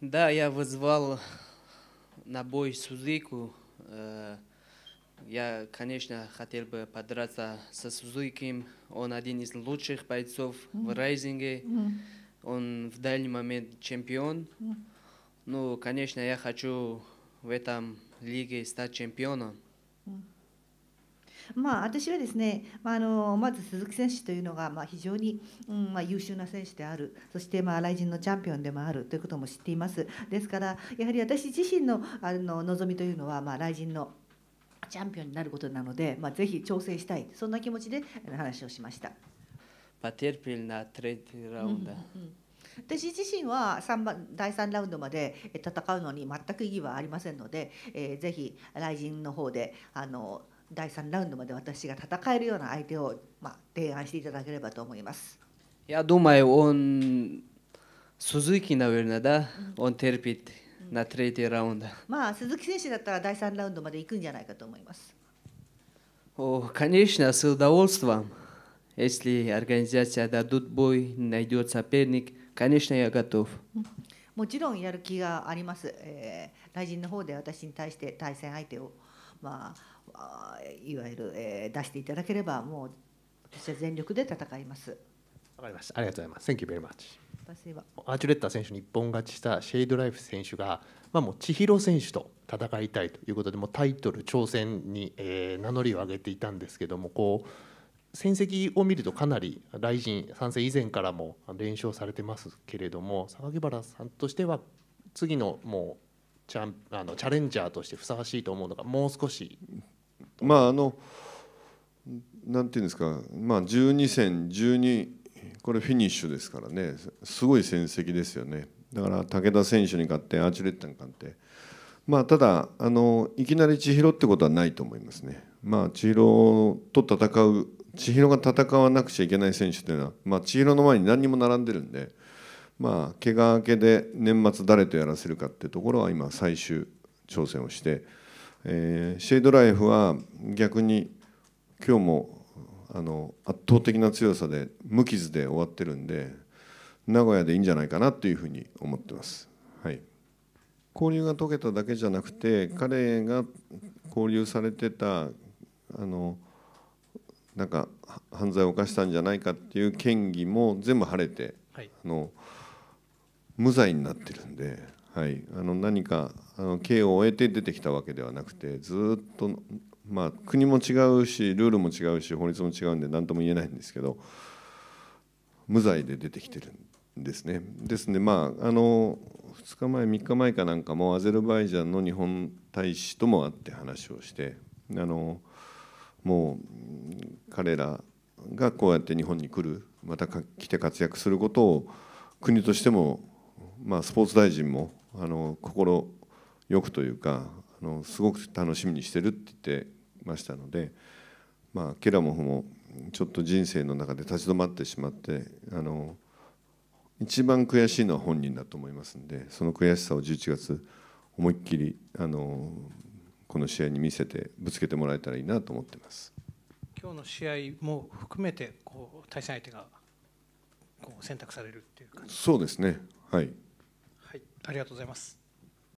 Да, я вызвал на бой Сузику. Э, я, конечно, хотел бы подраться со Сузиким. Он один из лучших бойцов mm -hmm. в рейзинге. Mm -hmm. Он в данный момент чемпион. Mm -hmm. Ну, конечно, я хочу в этом лиге стать чемпионом. Mm -hmm. まあ、私はですね、まあ、あのまず鈴木選手というのが、まあ、非常に、うんまあ、優秀な選手であるそして、まあ、来人のチャンピオンでもあるということも知っていますですからやはり私自身のあの望みというのは、まあ、来人のチャンピオンになることなので、まあ、ぜひ挑戦したいそんな気持ちで話をしました。私自身は3番第3ラウンドまで戦うのに全く意義はありませんので、えー、ぜひ、ライジンの方であの第3ラウンドまで私が戦えるような相手を、まあ、提案していただければと思います。いや、どうも、オンまあ、鈴木選手だったら第3ラウンドまで行くんじゃないかと思います。お、かにしな、すうだおすわん。えすり、あがんじゃちゃだ、どっぼい、なりょうさペニック、かにしな、やがとう。もちろんやる気があります。えー、大臣の方で私に対して対戦相手を。まあ、いわゆる、えー、出していただければもう私は全力で戦います。わかりました。ありがとうございます。Thank you very much. アーチュレッタ選手に一本勝ちしたシェイドライフ選手が、まあ、もう千尋選手と戦いたいということでもタイトル挑戦に、えー、名乗りを上げていたんですけどもこう戦績を見るとかなり来陣参戦以前からも連勝されてますけれども榊原さんとしては次のもうチャンあのチャレンジャーとしてふさわしいと思うのがもう少しまああのなんていうんですか、まあ、12戦12これフィニッシュですからねすごい戦績ですよねだから武田選手に勝ってアーチュレッタに勝ってまあただあのいきなり千尋ってことはないと思いますねまあ千尋と戦う千尋が戦わなくちゃいけない選手っていうのは、まあ、千尋の前に何にも並んでるんでまあ怪我明けで年末誰とやらせるかってところは今最終挑戦をして、えー、シェイドライフは逆に今日もあの圧倒的な強さで無傷で終わってるんで名古屋でいいんじゃないかなていうふうに思ってます。はい、交流が解けただけじゃなくて彼が交流されてたあのなんか犯罪を犯したんじゃないかっていう嫌疑も全部晴れて、はい、あの。無罪になってるんで、はい、あの何かあの刑を終えて出てきたわけではなくてずっと、まあ、国も違うしルールも違うし法律も違うんで何とも言えないんですけど無罪で出てきてるんですね。ですねまああの2日前3日前かなんかもアゼルバイジャンの日本大使とも会って話をしてあのもう彼らがこうやって日本に来るまた来て活躍することを国としてもまあ、スポーツ大臣もあの心よくというかあのすごく楽しみにしてるって言ってましたので、まあ、ケラモフもちょっと人生の中で立ち止まってしまってあの一番悔しいのは本人だと思いますんでその悔しさを11月思いっきりあのこの試合に見せてぶつけてもらえたらいいなと思ってます今日の試合も含めてこう対戦相手がこう選択されるっていう感じそうですねはい。はい、ありがとうございます。